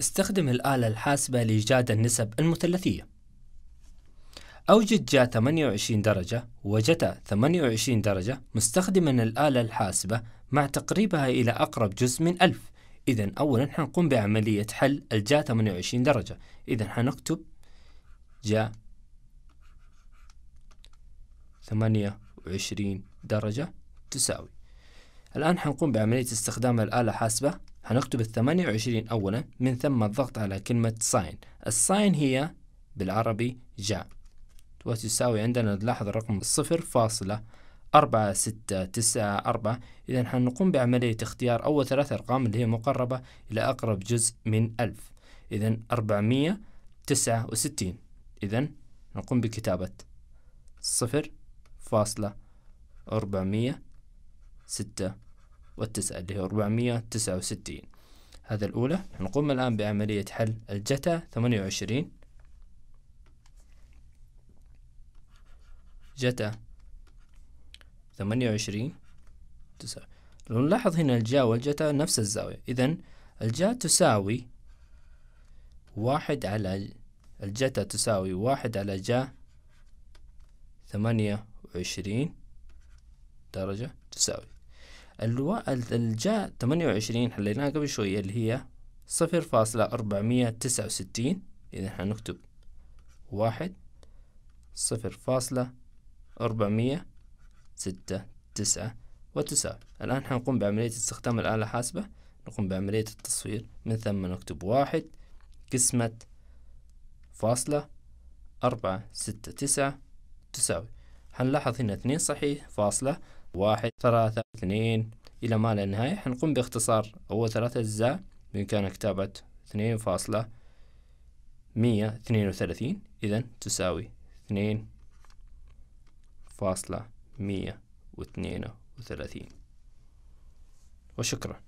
استخدم الآلة الحاسبة لإيجاد النسب المثلثية أوجد جا 28 درجة وجتا 28 درجة مستخدما الآلة الحاسبة مع تقريبها إلى أقرب جزء من ألف إذا أولا حنقوم بعملية حل الجا 28 درجة إذا حنكتب جا 28 درجة تساوي الآن حنقوم بعملية استخدام الآلة الحاسبة هنكتب ال 28 أولا من ثم الضغط على كلمة ساين الساين هي بالعربي جاء وتساوي عندنا نلاحظ الرقم صفر فاصلة أربعة ستة تسعة أربعة إذا هنقوم بعملية اختيار أول ثلاث أرقام اللي هي مقربة إلى أقرب جزء من ألف إذا أربعمية تسعة وستين إذا نقوم بكتابة صفر فاصلة أربعمية ستة والتسعة اللي هو 469 هذا الأولى نقوم الآن بعملية حل الجتا 28 جتا 28 تسعة لو نلاحظ هنا الجا والجتا نفس الزاوية إذا الجا تساوي واحد على الجتا تساوي واحد على جا ثمانية وعشرين درجة تساوي اللواء الجا 28 حليناها قبل شوية اللي هي صفر فاصلة أربعمية تسعة وستين إذا حنكتب واحد صفر فاصلة أربعمية ستة تسعة وتساوي الآن حنقوم بعملية استخدام الآلة الحاسبة نقوم بعملية التصوير من ثم نكتب واحد قسمة فاصلة أربعة ستة تسعة تساوي هنلاحظ هنا اثنين صحيح فاصلة واحد ثلاثة اثنين إلى ما لا نهاية حنقوم باختصار أول ثلاثة أجزاء بإمكان كتابة اثنين فاصلة مية اثنين وثلاثين إذا تساوي اثنين فاصلة مية واثنين وثلاثين وشكرا